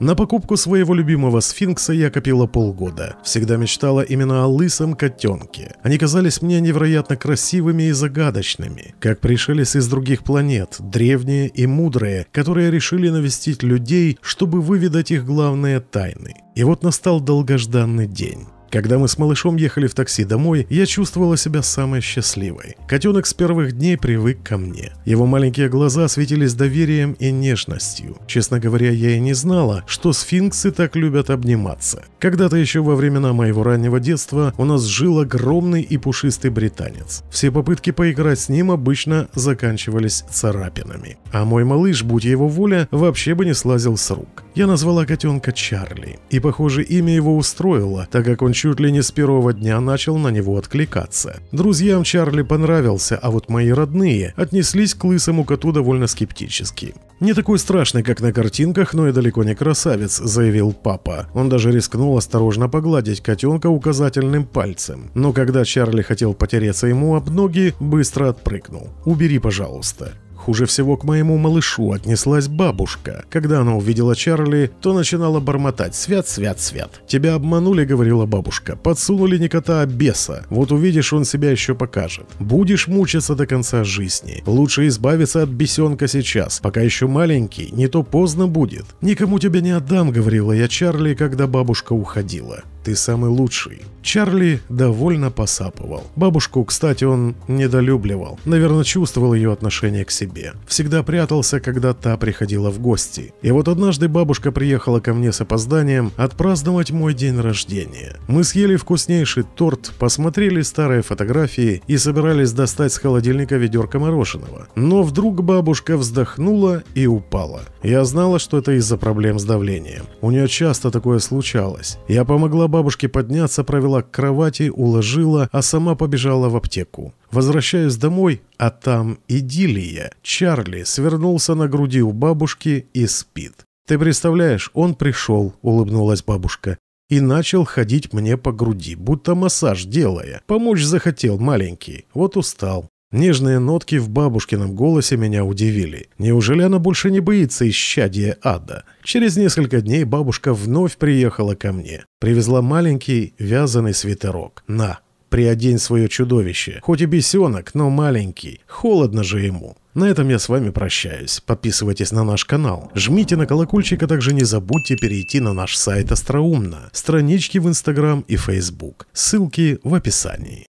На покупку своего любимого сфинкса я копила полгода. Всегда мечтала именно о лысом котенке. Они казались мне невероятно красивыми и загадочными, как пришелись из других планет, древние и мудрые, которые решили навестить людей, чтобы выведать их главные тайны. И вот настал долгожданный день. Когда мы с малышом ехали в такси домой, я чувствовала себя самой счастливой. Котенок с первых дней привык ко мне. Его маленькие глаза светились доверием и нежностью. Честно говоря, я и не знала, что сфинксы так любят обниматься. Когда-то еще во времена моего раннего детства у нас жил огромный и пушистый британец. Все попытки поиграть с ним обычно заканчивались царапинами. А мой малыш, будь его воля, вообще бы не слазил с рук. Я назвала котенка Чарли. И, похоже, имя его устроило, так как он чуть ли не с первого дня начал на него откликаться. Друзьям Чарли понравился, а вот мои родные отнеслись к лысому коту довольно скептически. «Не такой страшный, как на картинках, но и далеко не красавец», – заявил папа. Он даже рискнул осторожно погладить котенка указательным пальцем. Но когда Чарли хотел потереться ему об ноги, быстро отпрыгнул. «Убери, пожалуйста». Хуже всего к моему малышу отнеслась бабушка. Когда она увидела Чарли, то начинала бормотать «Свят, свят, свят». «Тебя обманули», — говорила бабушка. «Подсунули не кота, а беса. Вот увидишь, он себя еще покажет. Будешь мучиться до конца жизни. Лучше избавиться от бесенка сейчас, пока еще маленький, не то поздно будет. Никому тебя не отдам», — говорила я Чарли, когда бабушка уходила ты самый лучший». Чарли довольно посапывал. Бабушку, кстати, он недолюбливал. Наверное, чувствовал ее отношение к себе. Всегда прятался, когда та приходила в гости. И вот однажды бабушка приехала ко мне с опозданием отпраздновать мой день рождения. Мы съели вкуснейший торт, посмотрели старые фотографии и собирались достать с холодильника ведерко мороженого. Но вдруг бабушка вздохнула и упала. Я знала, что это из-за проблем с давлением. У нее часто такое случалось. Я помогла бабушке подняться, провела к кровати, уложила, а сама побежала в аптеку. Возвращаюсь домой, а там идиллия. Чарли свернулся на груди у бабушки и спит. «Ты представляешь, он пришел», — улыбнулась бабушка. И начал ходить мне по груди, будто массаж делая. Помочь захотел маленький, вот устал. Нежные нотки в бабушкином голосе меня удивили. Неужели она больше не боится исчадия ада? Через несколько дней бабушка вновь приехала ко мне. Привезла маленький вязаный свитерок. «На, приодень свое чудовище. Хоть и бесенок, но маленький. Холодно же ему». На этом я с вами прощаюсь. Подписывайтесь на наш канал, жмите на колокольчик, а также не забудьте перейти на наш сайт Остроумно, странички в Инстаграм и Фейсбук. Ссылки в описании.